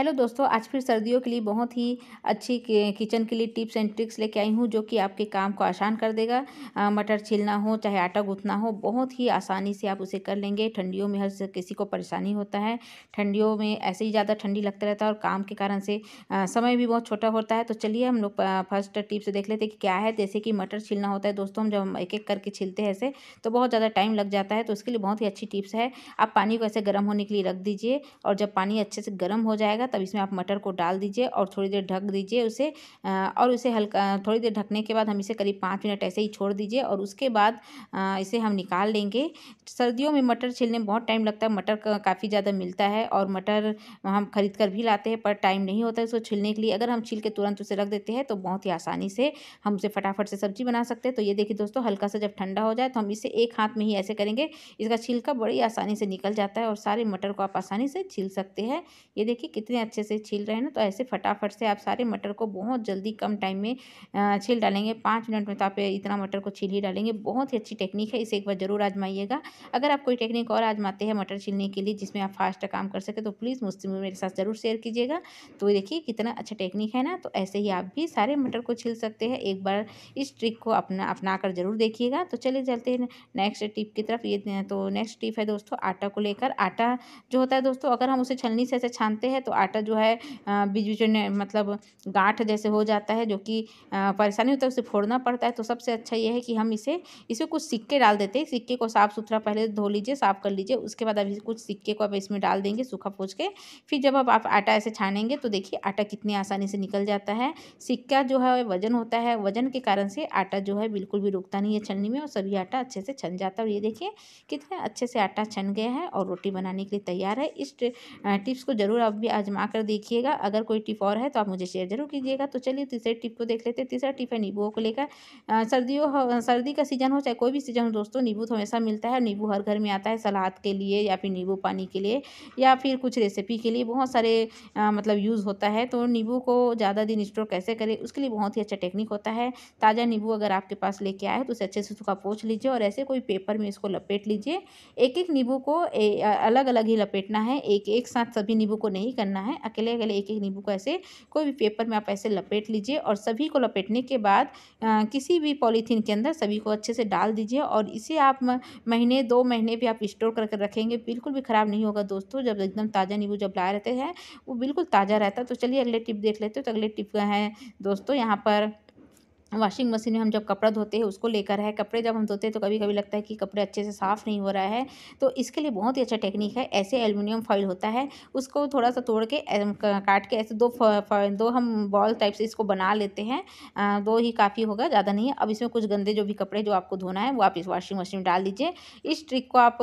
hello दोस्तों आज फिर सर्दियों के लिए बहुत ही अच्छी किचन के लिए टिप्स एंड ट्रिक्स लेके आई हूँ जो कि आपके काम को आसान कर देगा मटर छीलना हो चाहे आटा गूँथना हो बहुत ही आसानी से आप उसे कर लेंगे ठंडियों में हर किसी को परेशानी होता है ठंडियों में ऐसे ही ज़्यादा ठंडी लगता रहता है और काम के कारण से आ, समय भी बहुत छोटा होता है तो चलिए हम लोग फर्स्ट टिप्स देख लेते हैं कि क्या है जैसे कि मटर छीलना होता है दोस्तों हम जब हम एक एक करके छीलते हैं ऐसे तो बहुत ज़्यादा टाइम लग जाता है तो उसके लिए बहुत ही अच्छी टिप्स है आप पानी को ऐसे गर्म होने के लिए रख दीजिए और जब पानी अच्छे से गर्म हो जाएगा तब इसमें आप मटर को डाल दीजिए और थोड़ी देर ढक दीजिए उसे और उसे हल्का थोड़ी देर ढकने के बाद हम इसे करीब पाँच मिनट ऐसे ही छोड़ दीजिए और उसके बाद इसे हम निकाल लेंगे सर्दियों में मटर छिलने में बहुत टाइम लगता है मटर काफ़ी ज़्यादा मिलता है और मटर हम खरीद कर भी लाते हैं पर टाइम नहीं होता है उसको छिलने के लिए अगर हम छिल के तुरंत उसे रख देते हैं तो बहुत ही आसानी से हम उसे फटाफट से सब्जी बना सकते हैं तो ये देखिए दोस्तों हल्का सा जब ठंडा हो जाए तो हम इसे एक हाथ में ही ऐसे करेंगे इसका छिलका बड़ी आसानी से निकल जाता है और सारे मटर को आप आसानी से छील सकते हैं ये देखिए कितने हैं अच्छे से छील रहे हैं ना तो ऐसे फटाफट से आप सारे मटर को बहुत जल्दी कम टाइम में छील डालेंगे पाँच मिनट में तो आप इतना मटर को छील ही डालेंगे बहुत ही अच्छी टेक्निक है इसे एक बार ज़रूर आजमाइएगा अगर आप कोई टेक्निक और आजमाते हैं मटर छीलने के लिए जिसमें आप फास्ट काम कर सकें तो प्लीज़ मुझसे मेरे साथ ज़रूर शेयर कीजिएगा तो देखिए कितना अच्छा टेक्निक है ना तो ऐसे ही आप भी सारे मटर को छील सकते हैं एक बार इस ट्रिक को अपना अपना कर जरूर देखिएगा तो चले चलते हैं नेक्स्ट टिप की तरफ ये तो नेक्स्ट टिप है दोस्तों आटा को लेकर आटा जो होता है दोस्तों अगर हम उसे छलनी से ऐसे छानते हैं तो आटा जो है बीच बीच में मतलब गांठ जैसे हो जाता है जो कि परेशानी होता है उसे फोड़ना पड़ता है तो सबसे अच्छा ये है कि हम इसे इसे कुछ सिक्के डाल देते हैं सिक्के को साफ़ सुथरा पहले धो लीजिए साफ़ कर लीजिए उसके बाद अभी कुछ सिक्के को आप इसमें डाल देंगे सूखा पोछ के फिर जब आप आटा ऐसे छानेंगे तो देखिए आटा कितनी आसानी से निकल जाता है सिक्का जो है वजन होता है वजन के कारण से आटा जो है बिल्कुल भी रुकता नहीं है छलनी में और सभी आटा अच्छे से छन जाता है और ये देखिए कितने अच्छे से आटा छन गया है और रोटी बनाने के लिए तैयार है इस टिप्स को ज़रूर आप भी आज आजमा कर देखिएगा अगर कोई टिप और है तो आप मुझे शेयर जरूर कीजिएगा तो चलिए तीसरे टिप को देख लेते हैं तीसरा टिप है नींबू को लेकर सर्दियों सर्दी का सीजन हो चाहे कोई भी सीजन हो दोस्तों नींबू तो हमेशा मिलता है नींबू हर घर में आता है सलाद के लिए या फिर नींबू पानी के लिए या फिर कुछ रेसिपी के लिए बहुत सारे मतलब यूज़ होता है तो नींबू को ज़्यादा दिन स्टोर कैसे करें उसके लिए बहुत ही अच्छा टेक्निक होता है ताज़ा नींबू अगर आपके पास लेके आए तो उसे अच्छे से सुखा पोछ लीजिए और ऐसे कोई पेपर में इसको लपेट लीजिए एक एक नींबू को अलग अलग ही लपेटना है एक एक साथ सभी नींबू को नहीं करना करना है अकेले अकेले एक एक नींबू को ऐसे कोई भी पेपर में आप ऐसे लपेट लीजिए और सभी को लपेटने के बाद आ, किसी भी पॉलीथीन के अंदर सभी को अच्छे से डाल दीजिए और इसे आप महीने दो महीने भी आप स्टोर करके रखेंगे बिल्कुल भी ख़राब नहीं होगा दोस्तों जब एकदम ताज़ा नींबू जब लाए रहते हैं वो बिल्कुल ताज़ा रहता है तो चलिए अगले टिप देख लेते हो तो अगले टिप है दोस्तों यहाँ पर वॉशिंग मशीन में हम जब कपड़ा धोते हैं उसको लेकर है कपड़े जब हम धोते हैं तो कभी कभी लगता है कि कपड़े अच्छे से साफ़ नहीं हो रहा है तो इसके लिए बहुत ही अच्छा टेक्निक है ऐसे एल्युमिनियम फॉइल होता है उसको थोड़ा सा तोड़ के काट के ऐसे दो दो हम बॉल टाइप से इसको बना लेते हैं दो ही काफ़ी होगा ज़्यादा नहीं है अब इसमें कुछ गंदे जो भी कपड़े जो आपको धोना है वो आप इस वॉशिंग मशीन में डाल दीजिए इस ट्रिक को आप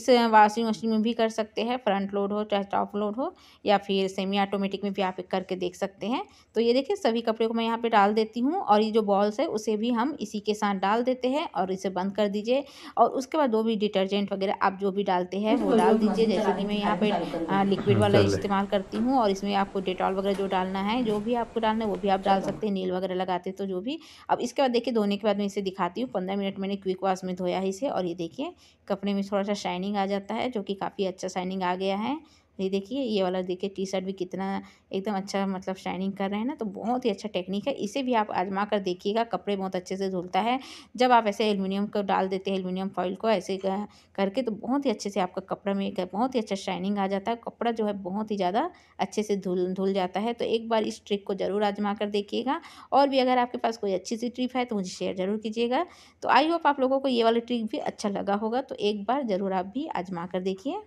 इस वॉशिंग मशीन में भी कर सकते हैं फ्रंट लोड हो चाहे टॉप लोड हो या फिर सेमी ऑटोमेटिक में भी आप करके देख सकते हैं तो ये देखिए सभी कपड़े को मैं यहाँ पर डाल देती हूँ हूँ और ये जो बॉल्स है उसे भी हम इसी के साथ डाल देते हैं और इसे बंद कर दीजिए और उसके बाद जो भी डिटर्जेंट वगैरह आप जो भी डालते हैं वो डाल दीजिए जैसे कि मैं यहाँ पे लिक्विड वाला इस्तेमाल करती हूँ और इसमें आपको डेटॉल वगैरह जो डालना है जो भी आपको डालना है वो भी आप डाल सकते हैं नील वगैरह लगाते तो जो भी अब इसके बाद देखिए धोने के बाद मैं इसे दिखाती हूँ पंद्रह मिनट मैंने क्विक वॉश में धोया इसे और ये देखिए कपड़े में थोड़ा सा शाइनिंग आ जाता है जो कि काफ़ी अच्छा शाइनिंग आ गया है ये देखिए ये वाला देखिए टी शर्ट भी कितना एकदम अच्छा मतलब शाइनिंग कर रहे हैं ना तो बहुत ही अच्छा टेक्निक है इसे भी आप आजमा कर देखिएगा कपड़े बहुत अच्छे से धुलता है जब आप ऐसे एल्युमिनियम को डाल देते हैं एल्युमिनियम फॉइल को ऐसे करके तो बहुत ही अच्छे से आपका कपड़ा में बहुत ही अच्छा शाइनिंग आ जाता है कपड़ा जो है बहुत ही ज़्यादा अच्छे से धुल धुल जाता है तो एक बार इस ट्रिक को ज़रूर आजमा कर देखिएगा और भी अगर आपके पास कोई अच्छी सी ट्रिप है तो मुझे शेयर ज़रूर कीजिएगा तो आई होप आप लोगों को ये वाला ट्रिक भी अच्छा लगा होगा तो एक बार ज़रूर आप भी आजमा कर देखिए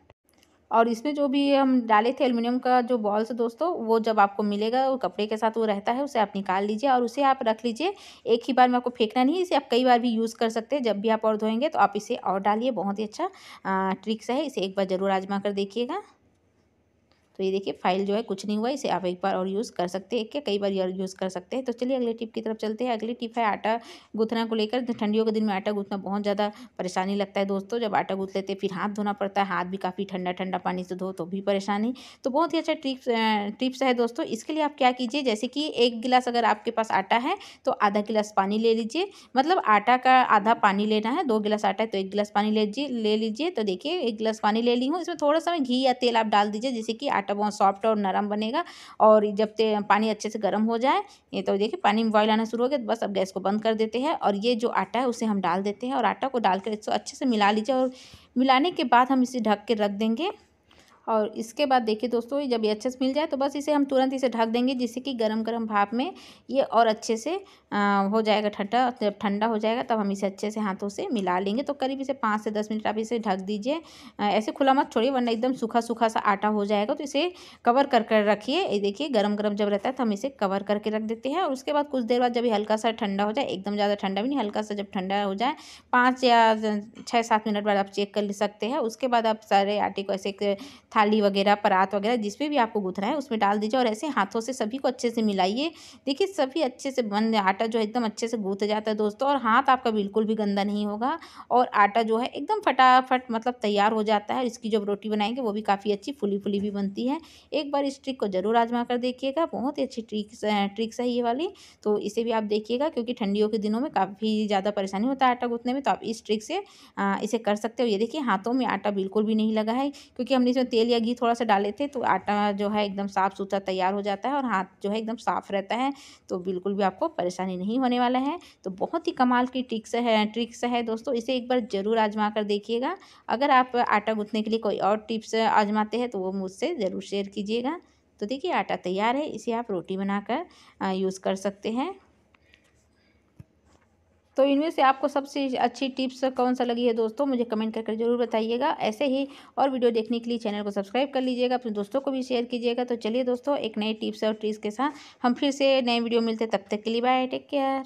और इसमें जो भी हम डाले थे एल्युमिनियम का जो बॉल्स दोस्तों वो जब आपको मिलेगा और कपड़े के साथ वो रहता है उसे आप निकाल लीजिए और उसे आप रख लीजिए एक ही बार में आपको फेंकना नहीं इसे आप कई बार भी यूज़ कर सकते हैं जब भी आप और धोएंगे तो आप इसे और डालिए बहुत ही अच्छा ट्रिक्स है इसे एक बार ज़रूर आजमा कर देखिएगा तो ये देखिए फाइल जो है कुछ नहीं हुआ इसे आप एक बार और यूज़ कर सकते हैं क्या कई बार यूज़ कर सकते हैं तो चलिए अगले टिप की तरफ चलते हैं अगली टिप है आटा गुथना को लेकर ठंडियों के दिन में आटा गुथना बहुत ज़्यादा परेशानी लगता है दोस्तों जब आटा गूथ लेते हैं फिर हाथ धोना पड़ता है हाथ भी काफ़ी ठंडा ठंडा पानी से धो तो भी परेशानी तो बहुत ही अच्छा ट्रिप टिप्स है दोस्तों इसके लिए आप क्या कीजिए जैसे कि एक गिलास अगर आपके पास आटा है तो आधा गिलास पानी ले लीजिए मतलब आटा का आधा पानी लेना है दो गिलास आटा है तो एक गिलास पानी ले लीजिए ले लीजिए तो देखिए एक गिलास पानी ले ली हूँ इसमें थोड़ा सा घी या तेल आप डाल दीजिए जैसे कि आटा आटा बहुत सॉफ्ट और नरम बनेगा और जब ते पानी अच्छे से गर्म हो जाए ये तो देखिए पानी में बॉयल आना शुरू हो गया तो बस अब गैस को बंद कर देते हैं और ये जो आटा है उसे हम डाल देते हैं और आटा को डालकर इसको अच्छे से मिला लीजिए और मिलाने के बाद हम इसे ढक के रख देंगे और इसके बाद देखिए दोस्तों जब ये अच्छे से मिल जाए तो बस इसे हम तुरंत इसे ढक देंगे जिससे कि गर्म गर्म भाप में ये और अच्छे से हो जाएगा ठंडा जब ठंडा हो जाएगा तब हम इसे अच्छे से हाथों से मिला लेंगे तो करीब इसे पाँच से दस मिनट आप इसे ढक दीजिए ऐसे खुला मत छोड़िए वरना एकदम सूखा सूखा सा आटा हो जाएगा तो इसे कवर कर कर रखिए ये देखिए गर्म गर्म जब रहता है तो हम इसे कवर करके रख देते हैं और उसके बाद कुछ देर बाद जब हल्का सा ठंडा हो जाए एकदम ज़्यादा ठंडा भी नहीं हल्का सा जब ठंडा हो जाए पाँच या छः सात मिनट बाद आप चेक कर सकते हैं उसके बाद आप सारे आटे को ऐसे था थाली वगैरह परात वगैरह जिसपे भी आपको गुथना है उसमें डाल दीजिए और ऐसे हाथों से सभी को अच्छे से मिलाइए देखिए सभी अच्छे से बन आटा जो है एकदम अच्छे से गूथ जाता है दोस्तों और हाथ आपका बिल्कुल भी गंदा नहीं होगा और आटा जो है एकदम फटाफट मतलब तैयार हो जाता है इसकी जब रोटी बनाएंगे वो भी काफ़ी अच्छी फुली फुली भी बनती है एक बार इस ट्रिक को ज़रूर आजमा कर देखिएगा बहुत ही अच्छी ट्रिक्स ट्रिक्स है ये वाली तो इसे भी आप देखिएगा क्योंकि ठंडियों के दिनों में काफ़ी ज़्यादा परेशानी होता है आटा गूथने में तो आप इस ट्रिक से इसे कर सकते हो ये देखिए हाथों में आटा बिल्कुल भी नहीं लगा है क्योंकि हमने इसमें तेल लिए घी थोड़ा सा डाले थे तो आटा जो है एकदम साफ़ सुथरा तैयार हो जाता है और हाथ जो है एकदम साफ़ रहता है तो बिल्कुल भी आपको परेशानी नहीं होने वाला है तो बहुत ही कमाल की ट्रिक्स है ट्रिक्स है दोस्तों इसे एक बार ज़रूर आजमा कर देखिएगा अगर आप आटा गूँथने के लिए कोई और टिप्स आजमाते हैं तो वो मुझसे ज़रूर शेयर कीजिएगा तो देखिए आटा तैयार है इसे आप रोटी बनाकर यूज़ कर सकते हैं तो इनमें से आपको सबसे अच्छी टिप्स कौन सा लगी है दोस्तों मुझे कमेंट करके जरूर बताइएगा ऐसे ही और वीडियो देखने के लिए चैनल को सब्सक्राइब कर लीजिएगा अपने दोस्तों को भी शेयर कीजिएगा तो चलिए दोस्तों एक नए टिप्स और ट्रिक्स के साथ हम फिर से नए वीडियो मिलते तब तक के लिए बाय टेक केयर